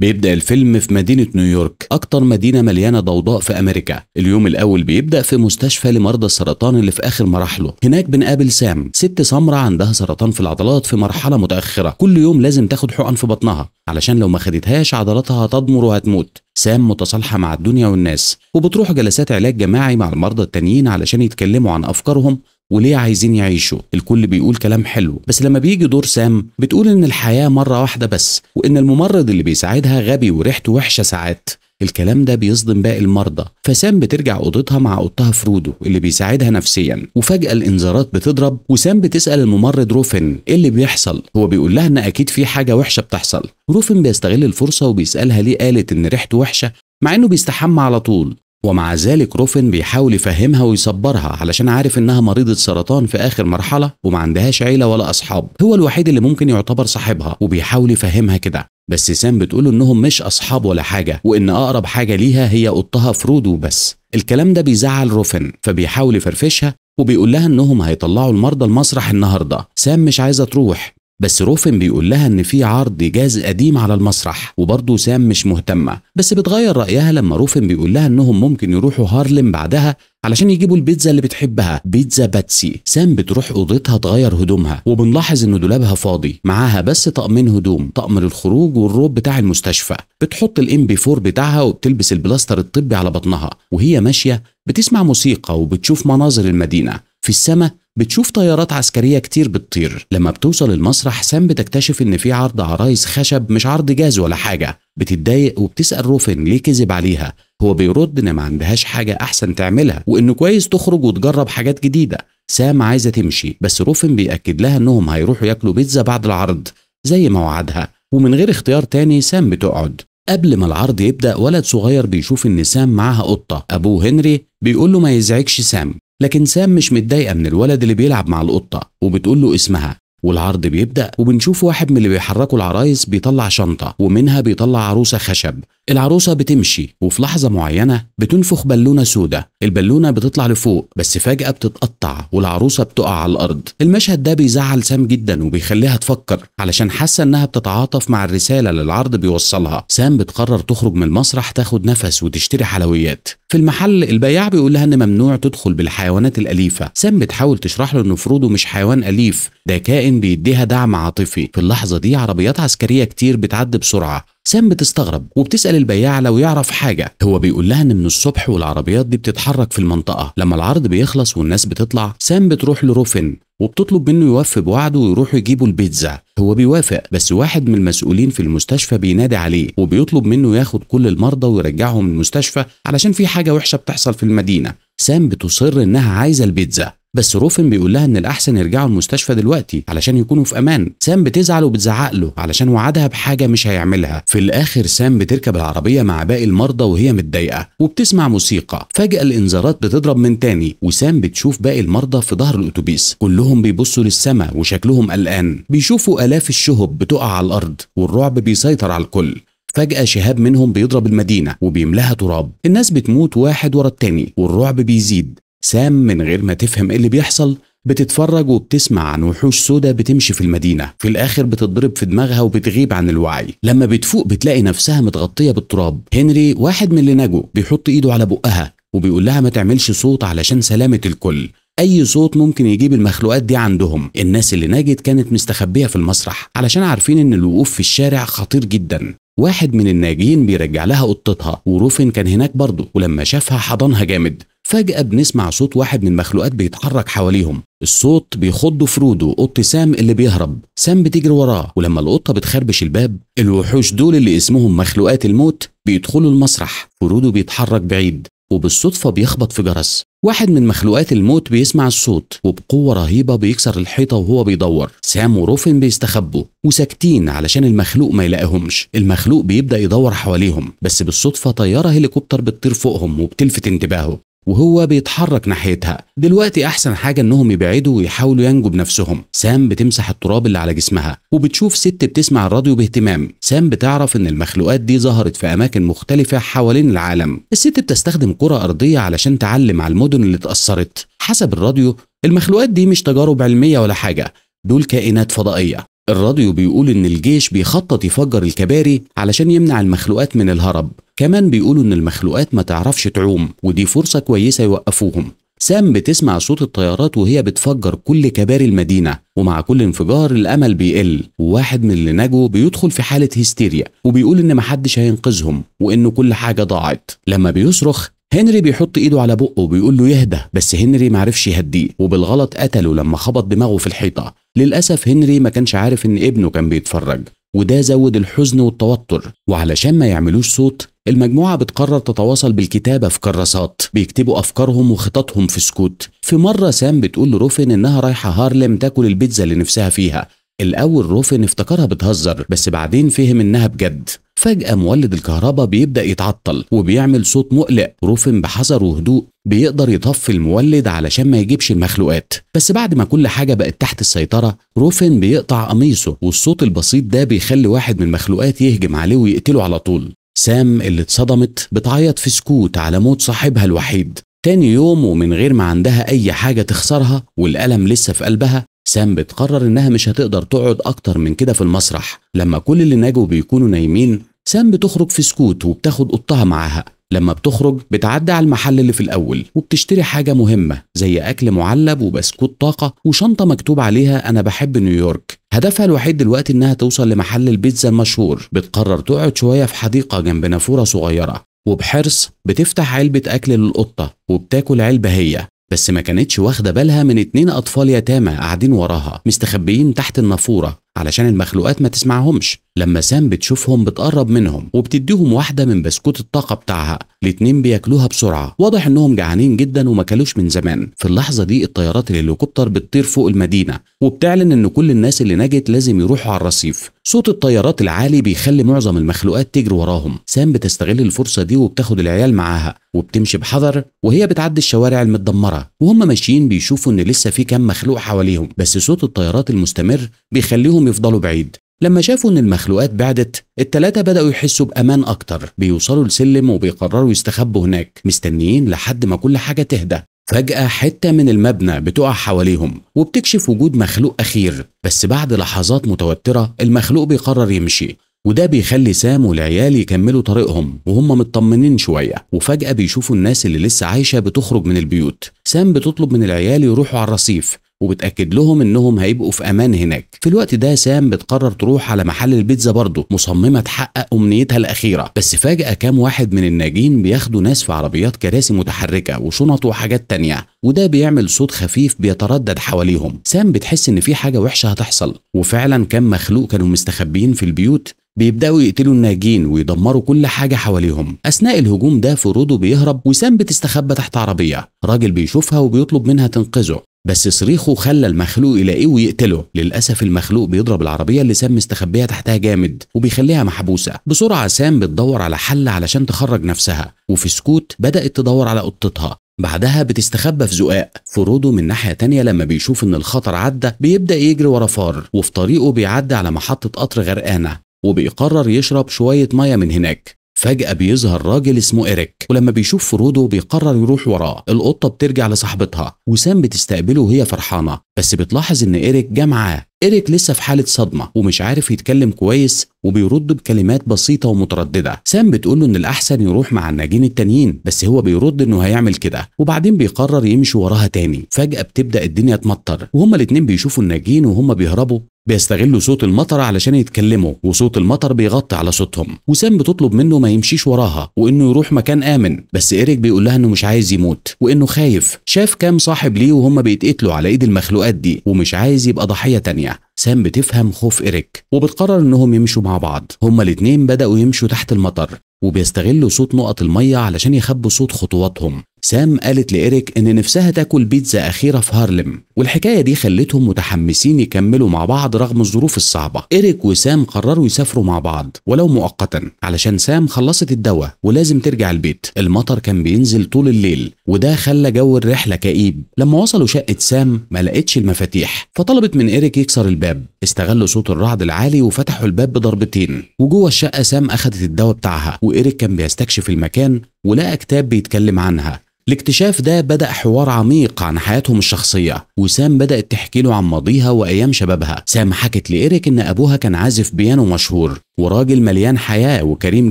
بيبدأ الفيلم في مدينة نيويورك أكتر مدينة مليانة ضوضاء في أمريكا اليوم الأول بيبدأ في مستشفى لمرضى السرطان اللي في آخر مراحله هناك بنقابل سام ست سمرة عندها سرطان في العضلات في مرحلة متأخرة كل يوم لازم تاخد حقن في بطنها علشان لو ما خدتهاش عضلاتها هتضمر وهتموت سام متصالحة مع الدنيا والناس وبتروح جلسات علاج جماعي مع المرضى التانيين علشان يتكلموا عن أفكارهم وليه عايزين يعيشوا الكل بيقول كلام حلو بس لما بيجي دور سام بتقول ان الحياه مره واحده بس وان الممرض اللي بيساعدها غبي وريحته وحشه ساعات الكلام ده بيصدم باقي المرضى فسام بترجع اوضتها مع اوضتها فرودو اللي بيساعدها نفسيا وفجاه الانذارات بتضرب وسام بتسال الممرض روفن ايه اللي بيحصل هو بيقول لها ان اكيد في حاجه وحشه بتحصل روفن بيستغل الفرصه وبيسالها ليه قالت ان ريحته وحشه مع انه بيستحمى على طول ومع ذلك روفن بيحاول يفهمها ويصبرها علشان عارف انها مريضة سرطان في اخر مرحلة وما عندهاش عيلة ولا اصحاب هو الوحيد اللي ممكن يعتبر صاحبها وبيحاول يفهمها كده بس سام بتقول انهم مش اصحاب ولا حاجة وان اقرب حاجة ليها هي قطها فرودو بس الكلام ده بيزعل روفن فبيحاول يفرفشها وبيقول لها انهم هيطلعوا المرضى المسرح النهارده سام مش عايزه تروح بس روفن بيقول لها ان في عرض جاز قديم على المسرح وبرضه سام مش مهتمه بس بتغير رايها لما روفن بيقول لها انهم ممكن يروحوا هارلم بعدها علشان يجيبوا البيتزا اللي بتحبها بيتزا باتسي سام بتروح اوضتها تغير هدومها وبنلاحظ ان دولابها فاضي معاها بس طقمين هدوم طقم للخروج والروب بتاع المستشفى بتحط الام بي 4 بتاعها وبتلبس البلاستر الطبي على بطنها وهي ماشيه بتسمع موسيقى وبتشوف مناظر المدينه في السماء بتشوف طيارات عسكرية كتير بتطير لما بتوصل المسرح سام بتكتشف ان في عرض عرايس خشب مش عرض جاز ولا حاجة بتتضايق وبتسأل روفن ليه كذب عليها هو بيرد ان ما عندهاش حاجة احسن تعملها وانه كويس تخرج وتجرب حاجات جديدة سام عايزة تمشي بس روفن بيأكد لها انهم هيروحوا ياكلوا بيتزا بعد العرض زي ما وعدها ومن غير اختيار تاني سام بتقعد قبل ما العرض يبدأ ولد صغير بيشوف إن سام معاها قطة أبوه هنري بيقول له ما يزعجش سام لكن سام مش متضايقه من الولد اللي بيلعب مع القطه وبتقول له اسمها والعرض بيبدا وبنشوف واحد من اللي بيحركوا العرايس بيطلع شنطه ومنها بيطلع عروسه خشب العروسه بتمشي وفي لحظه معينه بتنفخ بالونه سودة البالونه بتطلع لفوق بس فجاه بتتقطع والعروسه بتقع على الارض المشهد ده بيزعل سام جدا وبيخليها تفكر علشان حاسه انها بتتعاطف مع الرساله اللي العرض بيوصلها سام بتقرر تخرج من المسرح تاخد نفس وتشتري حلويات في المحل البياع بيقول لها ان ممنوع تدخل بالحيوانات الاليفه سام بتحاول تشرح له ان فرودو مش حيوان اليف ده كائن بيديها دعم عاطفي في اللحظه دي عربيات عسكريه كتير بتعدي بسرعه سام بتستغرب وبتسال البياع لو يعرف حاجه هو بيقول لها ان من الصبح والعربيات دي بتتحرك في المنطقه لما العرض بيخلص والناس بتطلع سام بتروح لروفن وبتطلب منه يوفي بوعده ويروحوا يجيبوا البيتزا هو بيوافق بس واحد من المسؤولين في المستشفى بينادي عليه وبيطلب منه ياخد كل المرضى ويرجعهم المستشفى علشان في حاجه وحشه بتحصل في المدينه سام بتصر انها عايزه البيتزا بس روفن بيقول لها ان الاحسن يرجعوا المستشفى دلوقتي علشان يكونوا في امان سام بتزعل وبتزعق له علشان وعدها بحاجه مش هيعملها في الاخر سام بتركب العربيه مع باقي المرضى وهي متضايقه وبتسمع موسيقى فجاه الانذارات بتضرب من تاني وسام بتشوف باقي المرضى في ظهر الاتوبيس كلهم بيبصوا للسماء وشكلهم قلقان بيشوفوا الاف الشهب بتقع على الارض والرعب بيسيطر على الكل فجأة شهاب منهم بيضرب المدينة وبيملاها تراب الناس بتموت واحد ورا التاني والرعب بيزيد سام من غير ما تفهم ايه اللي بيحصل بتتفرج وبتسمع عن وحوش سودا بتمشي في المدينة في الآخر بتضرب في دماغها وبتغيب عن الوعي لما بتفوق بتلاقي نفسها متغطية بالتراب هنري واحد من اللي نجوا بيحط إيده على بقها وبيقول لها ما تعملش صوت علشان سلامة الكل اي صوت ممكن يجيب المخلوقات دي عندهم الناس اللي نجت كانت مستخبيه في المسرح علشان عارفين ان الوقوف في الشارع خطير جدا واحد من الناجين بيرجع لها قطتها وروفن كان هناك برضه ولما شافها حضنها جامد فجأة بنسمع صوت واحد من المخلوقات بيتحرك حواليهم الصوت بيخض فرودو قط سام اللي بيهرب سام بتجري وراه ولما القطة بتخربش الباب الوحوش دول اللي اسمهم مخلوقات الموت بيدخلوا المسرح فرودو بيتحرك بعيد وبالصدفة بيخبط في جرس واحد من مخلوقات الموت بيسمع الصوت وبقوة رهيبة بيكسر الحيطة وهو بيدور سام وروفن بيستخبوا وساكتين علشان المخلوق ما يلاقيهمش المخلوق بيبدأ يدور حواليهم بس بالصدفة طيارة هليكوبتر بتطير فوقهم وبتلفت انتباهه وهو بيتحرك ناحيتها دلوقتي احسن حاجه انهم يبعدوا ويحاولوا ينجوا بنفسهم سام بتمسح التراب اللي على جسمها وبتشوف ست بتسمع الراديو باهتمام سام بتعرف ان المخلوقات دي ظهرت في اماكن مختلفه حوالين العالم الست بتستخدم كره ارضيه علشان تعلم على المدن اللي اتاثرت حسب الراديو المخلوقات دي مش تجارب علميه ولا حاجه دول كائنات فضائيه الراديو بيقول إن الجيش بيخطط يفجر الكباري علشان يمنع المخلوقات من الهرب كمان بيقولوا إن المخلوقات ما تعرفش تعوم ودي فرصة كويسة يوقفوهم سام بتسمع صوت الطيارات وهي بتفجر كل كباري المدينة ومع كل انفجار الأمل بيقل وواحد من اللي نجوا بيدخل في حالة هستيريا وبيقول إن محدش هينقذهم وإن كل حاجة ضاعت لما بيصرخ هنري بيحط ايده على بقه وبيقول له يهدى بس هنري معرفش يهديه وبالغلط قتله لما خبط دماغه في الحيطه للأسف هنري ما كانش عارف إن ابنه كان بيتفرج وده زود الحزن والتوتر وعلشان ما يعملوش صوت المجموعة بتقرر تتواصل بالكتابة في كراسات بيكتبوا أفكارهم وخططهم في سكوت في مرة سام بتقول لروفن إنها رايحة هارلم تاكل البيتزا اللي نفسها فيها الأول روفن افتكرها بتهزر بس بعدين فهم إنها بجد فجأة مولد الكهرباء بيبدأ يتعطل وبيعمل صوت مقلق روفن بحذر وهدوء بيقدر يطفي المولد علشان ما يجيبش المخلوقات بس بعد ما كل حاجة بقت تحت السيطرة روفن بيقطع قميصه والصوت البسيط ده بيخلي واحد من المخلوقات يهجم عليه ويقتله على طول سام اللي اتصدمت بتعيط في سكوت على موت صاحبها الوحيد تاني يوم ومن غير ما عندها أي حاجة تخسرها والألم لسه في قلبها سام بتقرر انها مش هتقدر تقعد اكتر من كده في المسرح لما كل اللي نجوا بيكونوا نايمين سام بتخرج في سكوت وبتاخد قطها معاها لما بتخرج بتعدي على المحل اللي في الاول وبتشتري حاجه مهمه زي اكل معلب وبسكوت طاقه وشنطه مكتوب عليها انا بحب نيويورك هدفها الوحيد دلوقتي انها توصل لمحل البيتزا المشهور بتقرر تقعد شويه في حديقه جنب نافوره صغيره وبحرص بتفتح علبة أكل للقطة وبتاكل علبة هي بس ما كانتش واخدة بالها من اتنين أطفال يتامى قاعدين وراها مستخبيين تحت النافورة علشان المخلوقات ما تسمعهمش لما سام بتشوفهم بتقرب منهم وبتديهم واحده من بسكوت الطاقه بتاعها الاتنين بياكلوها بسرعه واضح انهم جعانين جدا وما كلوش من زمان في اللحظه دي الطيارات الهليكوبتر بتطير فوق المدينه وبتعلن ان كل الناس اللي نجت لازم يروحوا على الرصيف صوت الطيارات العالي بيخلي معظم المخلوقات تجري وراهم سام بتستغل الفرصه دي وبتاخد العيال معاها وبتمشي بحذر وهي بتعدي الشوارع المتدمره وهم ماشيين بيشوفوا ان لسه في كام مخلوق حواليهم بس صوت الطيارات المستمر بيخليهم يفضلوا بعيد لما شافوا ان المخلوقات بعدت التلاتة بدأوا يحسوا بأمان أكتر بيوصلوا لسلم وبيقرروا يستخبوا هناك مستنيين لحد ما كل حاجة تهدى فجأة حتة من المبنى بتقع حواليهم وبتكشف وجود مخلوق أخير بس بعد لحظات متوترة المخلوق بيقرر يمشي وده بيخلي سام والعيال يكملوا طريقهم وهم مطمنين شوية وفجأة بيشوفوا الناس اللي لسه عايشة بتخرج من البيوت سام بتطلب من العيال يروحوا على الرصيف وبتاكد لهم انهم هيبقوا في امان هناك في الوقت ده سام بتقرر تروح على محل البيتزا برضه مصممه تحقق امنيتها الاخيره بس فجاه كام واحد من الناجين بياخدوا ناس في عربيات كراسي متحركه وشنط وحاجات تانية وده بيعمل صوت خفيف بيتردد حواليهم سام بتحس ان في حاجه وحشه هتحصل وفعلا كام مخلوق كانوا مستخبيين في البيوت بيبداوا يقتلوا الناجين ويدمروا كل حاجه حواليهم اثناء الهجوم ده فرودو بيهرب وسام بتستخبى تحت عربيه راجل بيشوفها وبيطلب منها تنقذه بس صريخه خلى المخلوق يلاقيه ويقتله للاسف المخلوق بيضرب العربيه اللي سام مستخبيه تحتها جامد وبيخليها محبوسه بسرعه سام بتدور على حل علشان تخرج نفسها وفي سكوت بدات تدور على قطتها بعدها بتستخبى في زقاق فرودو من ناحية تانية لما بيشوف ان الخطر عدى بيبدأ يجري ورا فار وفي طريقه بيعدي على محطة قطر غرقانة وبيقرر يشرب شوية مية من هناك فجأة بيظهر راجل اسمه إيريك ولما بيشوف فرودو بيقرر يروح وراه القطة بترجع لصاحبتها وسام بتستقبله وهي فرحانة بس بتلاحظ إن إيريك جه معاه إيريك لسه في حالة صدمة ومش عارف يتكلم كويس وبيرد بكلمات بسيطة ومترددة سام بتقول له إن الأحسن يروح مع الناجين التانيين بس هو بيرد إنه هيعمل كده وبعدين بيقرر يمشي وراها تاني فجأة بتبدأ الدنيا تمطر وهما الاتنين بيشوفوا الناجين وهما بيهربوا بيستغلوا صوت المطر علشان يتكلموا وصوت المطر بيغطي على صوتهم وسام بتطلب منه ما يمشيش وراها وانه يروح مكان امن بس ايريك بيقول لها انه مش عايز يموت وانه خايف شاف كام صاحب ليه وهم بيتقتلوا على ايد المخلوقات دي ومش عايز يبقى ضحيه تانية سام بتفهم خوف إيريك وبتقرر إنهم يمشوا مع بعض هما الاتنين بدأوا يمشوا تحت المطر وبيستغلوا صوت نقط المية علشان يخبوا صوت خطواتهم سام قالت لإيريك إن نفسها تاكل بيتزا أخيرة في هارلم والحكاية دي خلتهم متحمسين يكملوا مع بعض رغم الظروف الصعبة إيريك وسام قرروا يسافروا مع بعض ولو مؤقتا علشان سام خلصت الدواء ولازم ترجع البيت المطر كان بينزل طول الليل وده خلى جو الرحلة كئيب لما وصلوا شقة سام ما لقتش المفاتيح فطلبت من إيريك يكسر الباب استغلوا صوت الرعد العالي وفتحوا الباب بضربتين وجوه الشقة سام أخدت الدواء بتاعها وإيريك كان بيستكشف المكان ولقى كتاب بيتكلم عنها الاكتشاف ده بدأ حوار عميق عن حياتهم الشخصية وسام بدأت تحكي له عن ماضيها وأيام شبابها سام حكت لإيريك إن أبوها كان عازف بيانو مشهور وراجل مليان حياة وكريم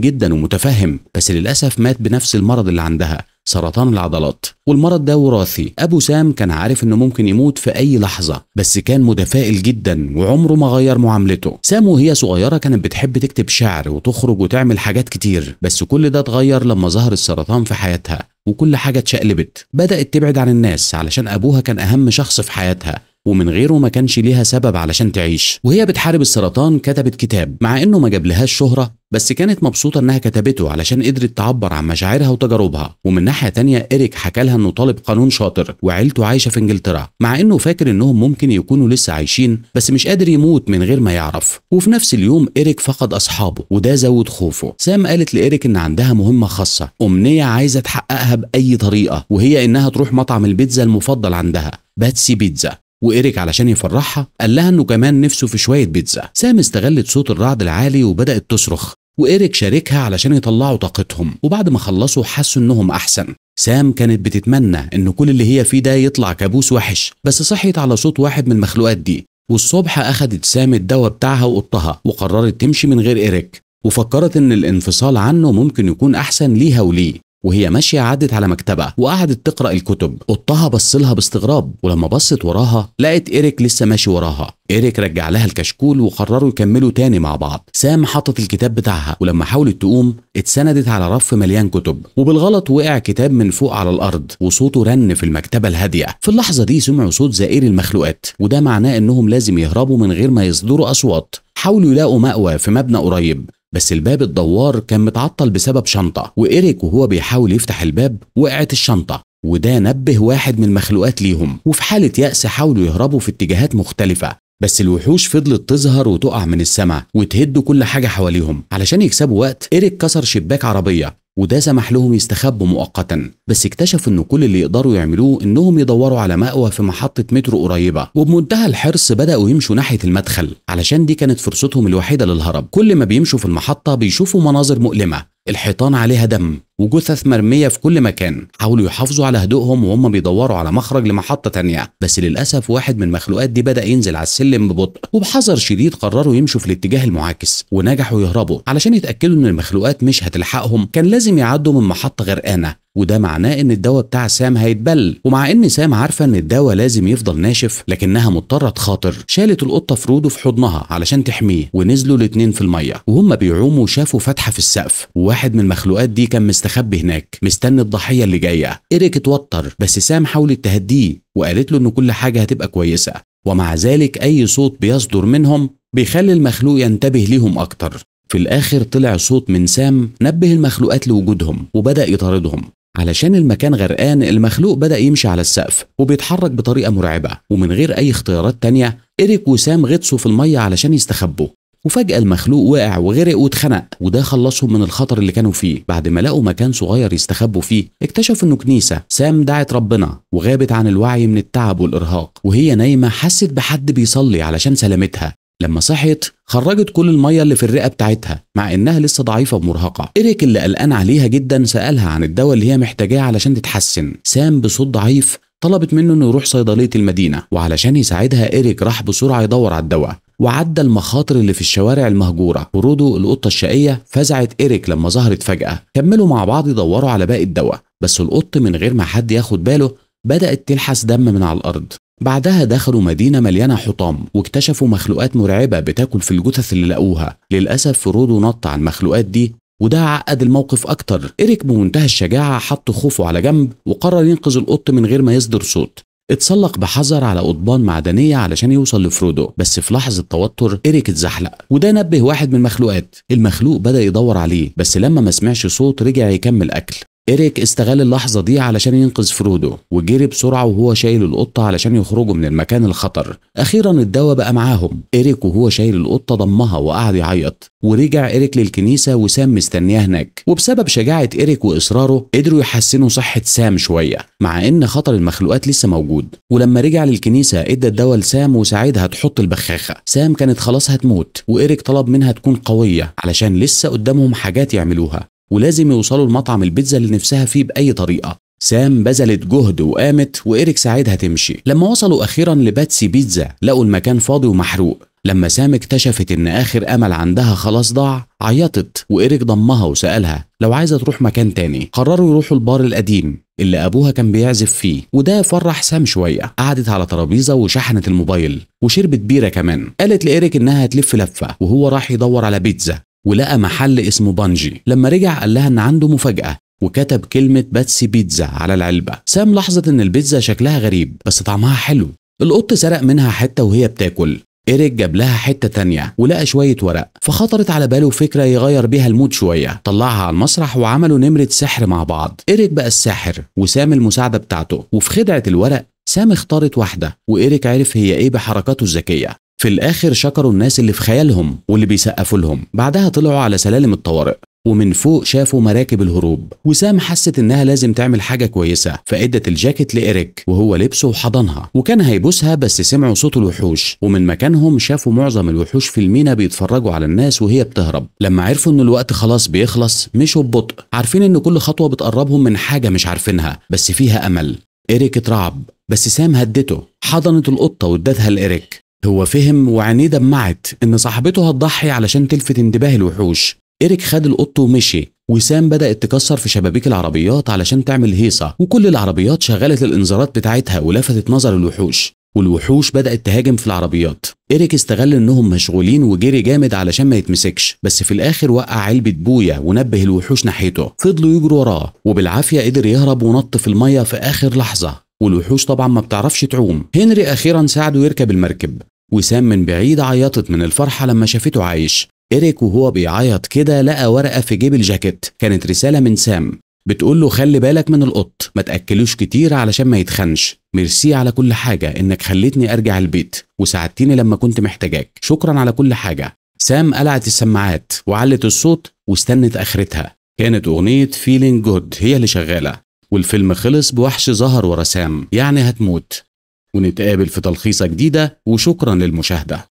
جدا ومتفهم بس للأسف مات بنفس المرض اللي عندها سرطان العضلات والمرض ده وراثي ابو سام كان عارف انه ممكن يموت في اي لحظه بس كان متفائل جدا وعمره ما غير معاملته سام وهي صغيره كانت بتحب تكتب شعر وتخرج وتعمل حاجات كتير بس كل ده اتغير لما ظهر السرطان في حياتها وكل حاجة اتشقلبت بدأت تبعد عن الناس علشان أبوها كان أهم شخص في حياتها ومن غيره ما كانش ليها سبب علشان تعيش وهي بتحارب السرطان كتبت كتاب مع انه ما جابلهاش شهرة بس كانت مبسوطة انها كتبته علشان قدرت تعبر عن مشاعرها وتجاربها ومن ناحية تانية إيريك حكى لها انه طالب قانون شاطر وعيلته عايشة في انجلترا مع انه فاكر انهم ممكن يكونوا لسه عايشين بس مش قادر يموت من غير ما يعرف وفي نفس اليوم إيريك فقد اصحابه وده زود خوفه سام قالت لإيريك ان عندها مهمة خاصة أمنية عايزة تحققها بأي طريقة وهي انها تروح مطعم البيتزا المفضل عندها باتسي بيتزا وإيريك علشان يفرحها قال لها إنه كمان نفسه في شوية بيتزا سام استغلت صوت الرعد العالي وبدأت تصرخ وإيريك شاركها علشان يطلعوا طاقتهم وبعد ما خلصوا حسوا إنهم أحسن سام كانت بتتمنى إن كل اللي هي فيه ده يطلع كابوس وحش بس صحيت على صوت واحد من المخلوقات دي والصبح أخدت سام الدواء بتاعها وقطها وقررت تمشي من غير إيريك وفكرت إن الانفصال عنه ممكن يكون أحسن ليها وليه وهي ماشيه عدت على مكتبة وقعدت تقرا الكتب قطها بص لها باستغراب ولما بصت وراها لقت ايريك لسه ماشي وراها ايريك رجع لها الكشكول وقرروا يكملوا تاني مع بعض سام حطت الكتاب بتاعها ولما حاولت تقوم اتسندت على رف مليان كتب وبالغلط وقع كتاب من فوق على الارض وصوته رن في المكتبه الهاديه في اللحظه دي سمعوا صوت زئير المخلوقات وده معناه انهم لازم يهربوا من غير ما يصدروا اصوات حاولوا يلاقوا مأوى في مبنى قريب بس الباب الدوار كان متعطل بسبب شنطة وإيريك وهو بيحاول يفتح الباب وقعت الشنطة وده نبه واحد من المخلوقات ليهم وفي حالة يأس حاولوا يهربوا في اتجاهات مختلفة بس الوحوش فضلت تظهر وتقع من السماء وتهد كل حاجة حواليهم علشان يكسبوا وقت إيريك كسر شباك عربية وده سمح لهم يستخبوا مؤقتا بس اكتشفوا ان كل اللي يقدروا يعملوه انهم يدوروا على مأوى في محطة مترو قريبة وبمنتهى الحرص بدأوا يمشوا ناحية المدخل علشان دي كانت فرصتهم الوحيدة للهرب كل ما بيمشوا في المحطة بيشوفوا مناظر مؤلمة الحيطان عليها دم وجثث مرمية في كل مكان حاولوا يحافظوا على هدوءهم وهم بيدوروا على مخرج لمحطة تانية بس للأسف واحد من المخلوقات دي بدأ ينزل على السلم ببطء وبحذر شديد قرروا يمشوا في الاتجاه المعاكس ونجحوا يهربوا علشان يتأكدوا إن المخلوقات مش هتلحقهم كان لازم يعدوا من محطة غرقانة وده معناه ان الدواء بتاع سام هيتبل ومع ان سام عارفه ان الدواء لازم يفضل ناشف لكنها مضطره تخاطر شالت القطه فرودو في حضنها علشان تحميه ونزلوا الاتنين في الميه وهم بيعوموا شافوا فتحه في السقف وواحد من المخلوقات دي كان مستخبي هناك مستني الضحيه اللي جايه ايريك اتوتر بس سام حاولت تهديه وقالت له ان كل حاجه هتبقى كويسه ومع ذلك اي صوت بيصدر منهم بيخلي المخلوق ينتبه ليهم اكتر في الآخر طلع صوت من سام نبه المخلوقات لوجودهم وبدأ يطاردهم علشان المكان غرقان المخلوق بدأ يمشي على السقف وبيتحرك بطريقة مرعبة ومن غير أي اختيارات تانية إيريك وسام غطسوا في المية علشان يستخبوا وفجأة المخلوق وقع وغرق واتخنق وده خلصهم من الخطر اللي كانوا فيه بعد ما لقوا مكان صغير يستخبوا فيه اكتشفوا انه كنيسة سام دعت ربنا وغابت عن الوعي من التعب والإرهاق وهي نايمة حست بحد بيصلي علشان سلامتها لما صحت خرجت كل الميه اللي في الرئه بتاعتها مع انها لسه ضعيفه ومرهقه ايريك اللي قلقان عليها جدا سالها عن الدواء اللي هي محتاجاه علشان تتحسن سام بصوت ضعيف طلبت منه انه يروح صيدليه المدينه وعلشان يساعدها ايريك راح بسرعه يدور على الدواء وعدى المخاطر اللي في الشوارع المهجوره وروده القطه الشقيه فزعت ايريك لما ظهرت فجاه كملوا مع بعض يدوروا على باقي الدواء بس القط من غير ما حد ياخد باله بدات تلحس دم من على الارض بعدها دخلوا مدينة مليانة حطام واكتشفوا مخلوقات مرعبة بتاكل في الجثث اللي لقوها للأسف فرودو نط على المخلوقات دي وده عقد الموقف أكتر إيريك بمنتهى الشجاعة حط خوفه على جنب وقرر ينقذ القط من غير ما يصدر صوت اتسلق بحذر على قضبان معدنية علشان يوصل لفرودو بس في لحظة توتر إيريك اتزحلق وده نبه واحد من المخلوقات المخلوق بدأ يدور عليه بس لما ما سمعش صوت رجع يكمل أكل إيريك استغل اللحظة دي علشان ينقذ فرودو وجري بسرعة وهو شايل القطة علشان يخرجوا من المكان الخطر أخيرا الدواء بقى معاهم إيريك وهو شايل القطة ضمها وقعد يعيط ورجع إيريك للكنيسة وسام مستنياه هناك وبسبب شجاعة إيريك وإصراره قدروا يحسنوا صحة سام شوية مع إن خطر المخلوقات لسه موجود ولما رجع للكنيسة إدى الدواء لسام وساعدها تحط البخاخة سام كانت خلاص هتموت وإيريك طلب منها تكون قوية علشان لسه قدامهم حاجات يعملوها ولازم يوصلوا لمطعم البيتزا اللي نفسها فيه بأي طريقة سام بذلت جهد وقامت وإيريك ساعدها تمشي لما وصلوا أخيرا لباتسي بيتزا لقوا المكان فاضي ومحروق لما سام اكتشفت ان اخر امل عندها خلاص ضاع عيطت وإيريك ضمها وسألها لو عايزة تروح مكان تاني قرروا يروحوا البار القديم اللي أبوها كان بيعزف فيه وده فرح سام شوية قعدت على ترابيزة وشحنت الموبايل وشربت بيرة كمان قالت لإيريك إنها هتلف لفة وهو راح يدور على بيتزا ولقى محل اسمه بانجي لما رجع قال لها ان عنده مفاجاه وكتب كلمة باتسي بيتزا على العلبة سام لاحظت ان البيتزا شكلها غريب بس طعمها حلو القط سرق منها حتة وهي بتاكل إيريك جاب لها حتة تانية ولقى شوية ورق فخطرت على باله فكرة يغير بيها المود شوية طلعها على المسرح وعملوا نمرة سحر مع بعض إيريك بقى الساحر وسام المساعدة بتاعته وفي خدعة الورق سام اختارت واحدة وإيريك عرف هي إيه بحركاته الذكية في الآخر شكروا الناس اللي في خيالهم واللي بيسقفوا لهم بعدها طلعوا على سلالم الطوارئ ومن فوق شافوا مراكب الهروب وسام حست انها لازم تعمل حاجه كويسه فادت الجاكيت لإيريك وهو لبسه وحضنها وكان هيبوسها بس سمعوا صوت الوحوش ومن مكانهم شافوا معظم الوحوش في المينا بيتفرجوا على الناس وهي بتهرب لما عرفوا ان الوقت خلاص بيخلص مشوا ببطء عارفين ان كل خطوه بتقربهم من حاجه مش عارفينها بس فيها امل إيريك اترعب بس سام هدته حضنت القطة وادتها لإيريك هو فهم وعينيه دمعت إن صاحبته هتضحي علشان تلفت انتباه الوحوش إيريك خد القط ومشي وسام بدأت تكسر في شبابيك العربيات علشان تعمل هيصة وكل العربيات شغلت الإنذارات بتاعتها ولفتت نظر الوحوش والوحوش بدأت تهاجم في العربيات إيريك استغل إنهم مشغولين وجري جامد علشان ما يتمسكش بس في الآخر وقع علبة بويا ونبه الوحوش ناحيته فضلوا يجروا وراه وبالعافية قدر يهرب ونط في المية في آخر لحظة والوحوش طبعا ما بتعرفش تعوم هنري أخيرا ساعده يركب المركب وسام من بعيد عيطت من الفرحة لما شافته عايش إيريك وهو بيعيط كده لقى ورقة في جيب الجاكيت كانت رسالة من سام بتقول له خلي بالك من القط ما تاكلوش كتير علشان ما يتخنش ميرسي على كل حاجه انك خليتني ارجع البيت وساعدتني لما كنت محتاجاك شكرا على كل حاجه سام قلعت السماعات وعلت الصوت واستنت اخرتها كانت اغنيه فيلينج جود هي اللي شغاله والفيلم خلص بوحش ظهر ورا سام يعني هتموت ونتقابل في تلخيصة جديدة وشكرا للمشاهدة